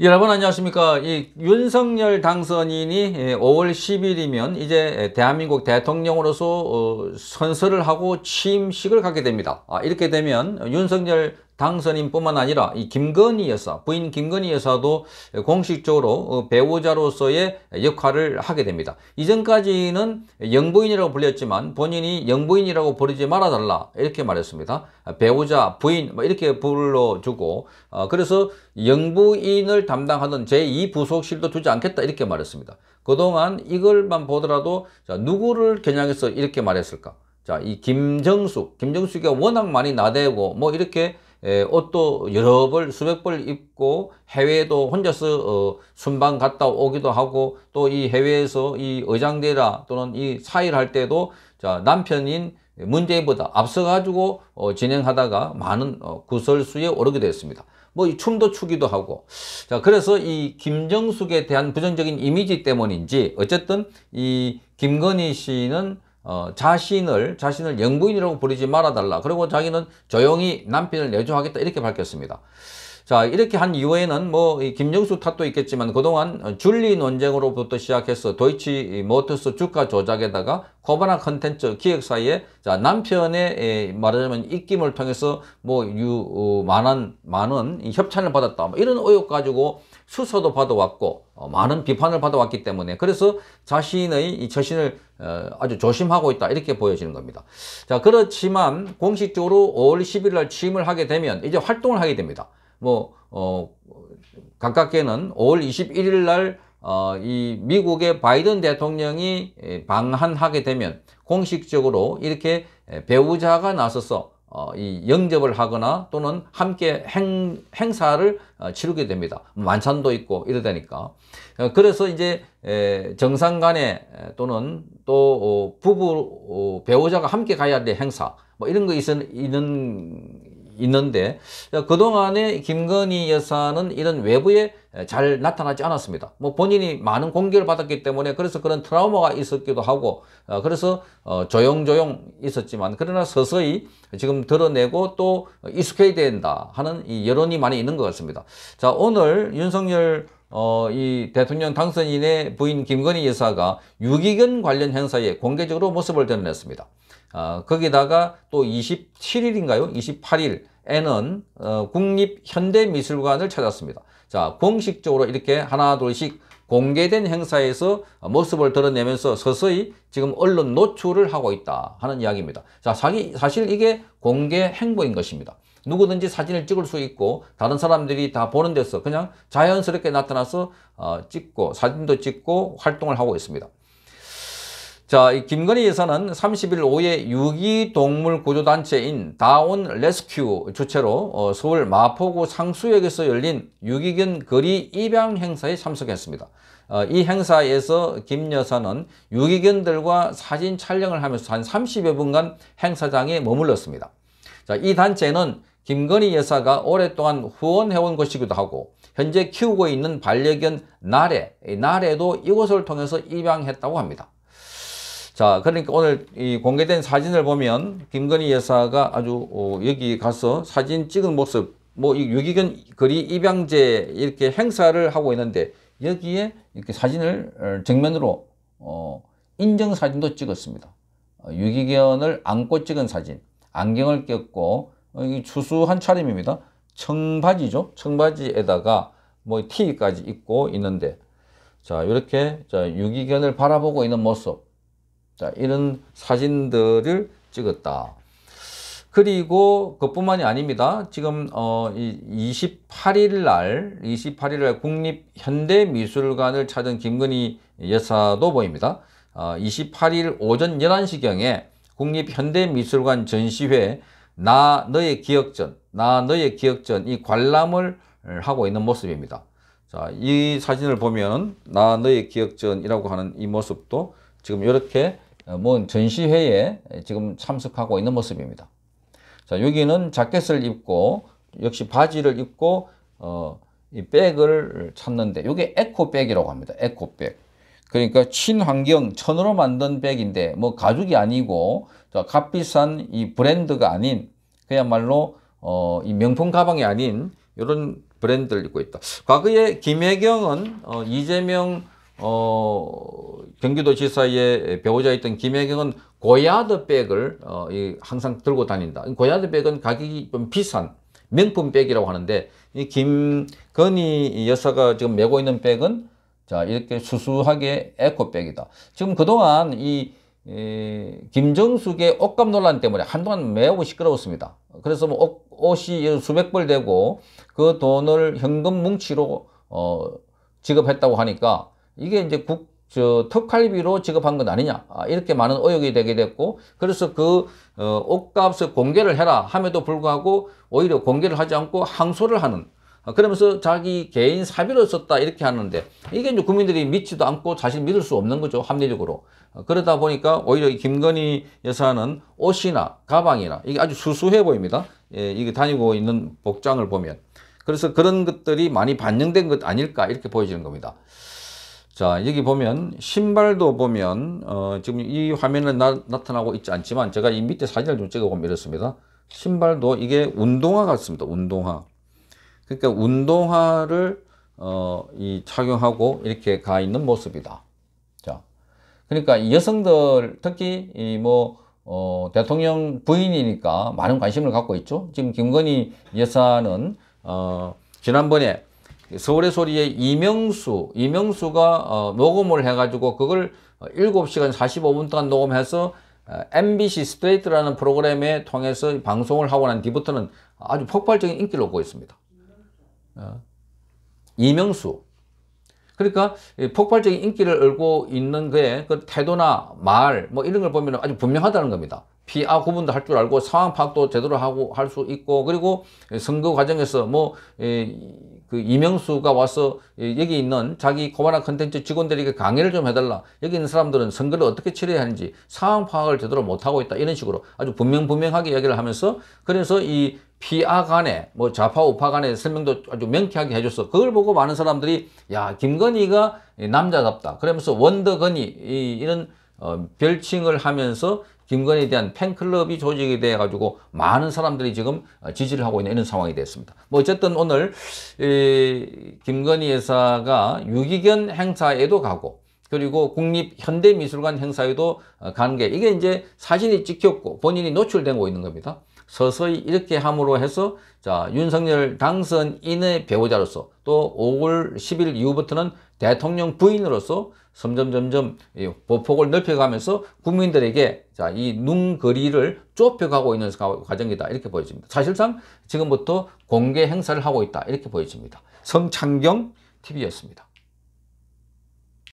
여러분 안녕하십니까 이 윤석열 당선인이 5월 예, 10일이면 이제 대한민국 대통령으로서 어, 선서를 하고 취임식을 갖게 됩니다 아, 이렇게 되면 윤석열 당선인뿐만 아니라 이 김건희 여사, 부인 김건희 여사도 공식적으로 어, 배우자로서의 역할을 하게 됩니다. 이전까지는 영부인이라고 불렸지만 본인이 영부인이라고 부르지 말아달라 이렇게 말했습니다. 배우자, 부인 뭐 이렇게 불러주고 어, 그래서 영부인을 담당하던 제2부속실도 두지 않겠다 이렇게 말했습니다. 그동안 이걸만 보더라도 누구를 겨냥해서 이렇게 말했을까? 자, 이 김정숙, 김정숙이 워낙 많이 나대고 뭐 이렇게 에, 예, 옷도 여러 벌 수백 벌 입고 해외도 에 혼자서 어, 순방 갔다 오기도 하고 또 이 해외에서 이 의장대라 또는 이 사일할 때도 자 남편인 문재인보다 앞서가지고 어, 진행하다가 많은 어, 구설수에 오르게 되었습니다. 뭐 춤도 추기도 하고 자 그래서 이 김정숙에 대한 부정적인 이미지 때문인지 어쨌든 이 김건희 씨는 어, 자신을 자신을 영부인이라고 부르지 말아달라. 그리고 자기는 조용히 남편을 내조하겠다 이렇게 밝혔습니다. 자 이렇게 한 이후에는 뭐 이 김영수 탓도 있겠지만 그동안 줄리 논쟁으로부터 시작해서 도이치 모터스 주가 조작에다가 코바나 컨텐츠 기획사에 자 남편의 에, 말하자면 입김을 통해서 뭐 유만원 만원 어, 협찬을 받았다 뭐 이런 의혹 가지고 수사도 받아왔고 어, 많은 비판을 받아왔기 때문에 그래서 자신의 이 처신을 어, 아주 조심하고 있다 이렇게 보여지는 겁니다. 자 그렇지만 공식적으로 5월 11일 날 취임을 하게 되면 이제 활동을 하게 됩니다. 뭐, 어, 가깝게는 5월 21일 날, 어, 이 미국의 바이든 대통령이 예, 방한하게 되면 공식적으로 이렇게 예, 배우자가 나서서 어, 이 영접을 하거나 또는 함께 행, 행사를 어, 치르게 됩니다. 만찬도 있고 이러다니까. 어, 그래서 이제 에, 예, 정상 간에 또는 또 어, 부부 어, 배우자가 함께 가야 될 행사 뭐 이런 거 있은, 있는 있는데 그동안에 김건희 여사는 이런 외부에 잘 나타나지 않았습니다. 뭐 본인이 많은 공격을 받았기 때문에 그래서 그런 트라우마가 있었기도 하고 어, 그래서 어, 조용조용 있었지만 그러나 서서히 지금 드러내고 또 익숙해야 된다 하는 이 여론이 많이 있는 것 같습니다. 자 오늘 윤석열 어, 이 대통령 당선인의 부인 김건희 여사가 유기견 관련 행사에 공개적으로 모습을 드러냈습니다. 어, 거기다가 또 27일인가요? 28일 에는 어, 국립현대미술관을 찾았습니다. 자, 공식적으로 이렇게 하나 둘씩 공개된 행사에서 모습을 드러내면서 서서히 지금 언론 노출을 하고 있다 하는 이야기입니다. 자, 자기 사실 이게 공개 행보인 것입니다. 누구든지 사진을 찍을 수 있고 다른 사람들이 다 보는 데서 그냥 자연스럽게 나타나서 어, 찍고 사진도 찍고 활동을 하고 있습니다. 자, 이 김건희 여사는 30일 오후에 유기동물구조단체인 다운 레스큐 주체로 어, 서울 마포구 상수역에서 열린 유기견 거리 입양 행사에 참석했습니다. 어, 이 행사에서 김 여사는 유기견들과 사진 촬영을 하면서 한 30여 분간 행사장에 머물렀습니다. 자, 이 단체는 김건희 여사가 오랫동안 후원해온 것이기도 하고 현재 키우고 있는 반려견 나래, 나래도 이곳을 통해서 입양했다고 합니다. 자, 그러니까 오늘 이 공개된 사진을 보면 김건희 여사가 아주 어, 여기 가서 사진 찍은 모습, 뭐 유기견 거리 입양제 이렇게 행사를 하고 있는데 여기에 이렇게 사진을 어, 정면으로 어, 인정 사진도 찍었습니다. 어, 유기견을 안고 찍은 사진, 안경을 꼈고 어, 이 추수한 차림입니다. 청바지죠. 청바지에다가 뭐 티까지 입고 있는데 자 이렇게 자, 유기견을 바라보고 있는 모습 자, 이런 사진들을 찍었다. 그리고 그뿐만이 아닙니다. 지금 어 28일 날 28일 날 국립 현대미술관을 찾은 김근희 여사도 보입니다. 어 28일 오전 11시경에 국립 현대미술관 전시회 나 너의 기억전 나 너의 기억전 이 관람을 하고 있는 모습입니다. 자, 이 사진을 보면 나 너의 기억전이라고 하는 이 모습도 지금 이렇게 뭐 전시회에 지금 참석하고 있는 모습입니다. 자, 여기는 자켓을 입고 역시 바지를 입고 어, 이 백을 찾는데 이게 에코백이라고 합니다. 에코백. 그러니까 친환경 천으로 만든 백인데 뭐 가죽이 아니고 값비싼 이 브랜드가 아닌 그야말로 어, 이 명품 가방이 아닌 이런 브랜드를 입고 있다. 과거에 김혜경은 어, 이재명 어, 경기도지사의 배우자였던 김혜경은 고야드백을 어, 이, 항상 들고 다닌다. 고야드백은 가격이 좀 비싼 명품백이라고 하는데 이 김건희 여사가 지금 메고 있는 백은 자 이렇게 수수하게 에코백이다. 지금 그동안 이, 이 김정숙의 옷감 논란 때문에 한동안 매우 시끄러웠습니다. 그래서 뭐 옷, 옷이 수백 벌 되고 그 돈을 현금 뭉치로 어, 지급했다고 하니까 이게 이제 국, 저, 특활비로 지급한 건 아니냐. 아, 이렇게 많은 의혹이 되게 됐고, 그래서 그, 어, 옷값을 공개를 해라 함에도 불구하고, 오히려 공개를 하지 않고 항소를 하는, 아, 그러면서 자기 개인 사비로 썼다, 이렇게 하는데, 이게 이제 국민들이 믿지도 않고 사실 믿을 수 없는 거죠, 합리적으로. 아, 그러다 보니까 오히려 김건희 여사는 옷이나 가방이나, 이게 아주 수수해 보입니다. 예, 이게 다니고 있는 복장을 보면. 그래서 그런 것들이 많이 반영된 것 아닐까, 이렇게 보여지는 겁니다. 자 여기 보면 신발도 보면 어, 지금 이 화면에 나, 타나고 있지 않지만 제가 이 밑에 사진을 좀 찍어보면 이렇습니다 신발도 이게 운동화 같습니다 운동화 그러니까 운동화를 어, 이 착용하고 이렇게 가 있는 모습이다 자 그러니까 여성들 특히 이뭐 어, 대통령 부인이니까 많은 관심을 갖고 있죠 지금 김건희 여사는 어, 지난번에 서울의 소리의 이명수, 이명수가 어, 녹음을 해가지고 그걸 7시간 어, 45분 동안 녹음해서 MBC 어, 스트레이트라는 프로그램에 통해서 방송을 하고 난 뒤부터는 아주 폭발적인 인기를 얻고 있습니다. 어. 이명수. 그러니까 폭발적인 인기를 얻고 있는 그의 그 태도나 말 뭐 이런 걸 보면 아주 분명하다는 겁니다. 피아 구분도 할 줄 알고 상황 파악도 제대로 하고 할 수 있고 그리고 선거 과정에서 뭐그 이명수가 와서 여기 있는 자기 코바나 컨텐츠 직원들에게 강의를 좀 해달라 여기 있는 사람들은 선거를 어떻게 치러야 하는지 상황 파악을 제대로 못하고 있다 이런 식으로 아주 분명분명하게 이야기를 하면서 그래서 이 피아 간에 뭐 좌파 우파 간에 설명도 아주 명쾌하게 해줬어. 그걸 보고 많은 사람들이 야 김건희가 남자답다. 그러면서 원더건이 이런 어, 별칭을 하면서 김건희에 대한 팬클럽이 조직이 돼 가지고 많은 사람들이 지금 어, 지지를 하고 있는 이런 상황이 됐습니다. 뭐 어쨌든 오늘 이 김건희 여사가 유기견 행사에도 가고 그리고 국립현대미술관 행사에도 어, 간게 이게 이제 사진이 찍혔고 본인이 노출되고 있는 겁니다. 서서히 이렇게 함으로 해서 자 윤석열 당선인의 배우자로서 또 5월 10일 이후부터는 대통령 부인으로서 점점점점 보폭을 넓혀가면서 국민들에게 자 이 눈거리를 좁혀가고 있는 과정이다 이렇게 보여집니다. 사실상 지금부터 공개 행사를 하고 있다 이렇게 보여집니다. 성창경 TV였습니다.